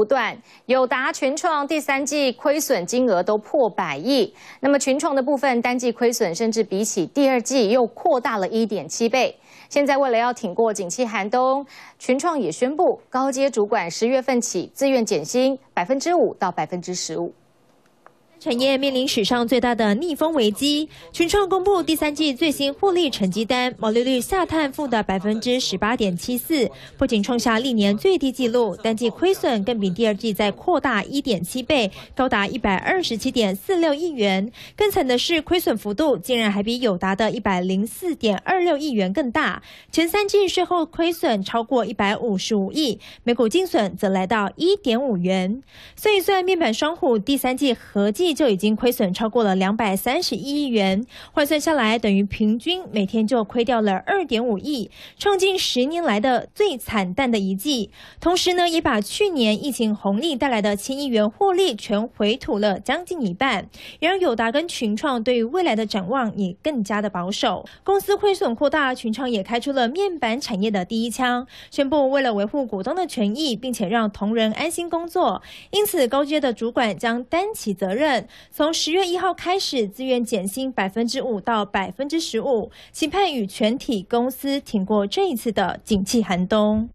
不断，友达、群创第三季亏损金额都破百亿，那么群创的部分单季亏损甚至比起第二季又扩大了一点七倍。现在为了要挺过景气寒冬，群创也宣布高阶主管十月份起自愿减薪百分之五到百分之十五。产业面临史上最大的逆风危机。群创公布第三季最新获利成绩单，毛利率下探负的百分之十八点七四，不仅创下历年最低纪录，单季亏损更比第二季再扩大一点七倍，高达一百二十七点四六亿元。更惨的是，亏损幅度竟然还比友达的一百零四点二六亿元更大。前三季税后亏损超过一百五十五亿，每股净损则来到一点五元。算一算，面板双虎第三季合计。就已经亏损超过了两百三十一亿元，换算下来等于平均每天就亏掉了二点五亿，创近十年来的最惨淡的一季。同时呢，也把去年疫情红利带来的千亿元获利全回吐了将近一半。也让友达跟群创对于未来的展望也更加的保守。公司亏损扩大，群创也开出了面板产业的第一枪，宣布为了维护股东的权益，并且让同仁安心工作，因此高阶的主管将担起责任。从十月一号开始，自愿减薪百分之五到百分之十五，期盼与全体公司挺过这一次的景气寒冬。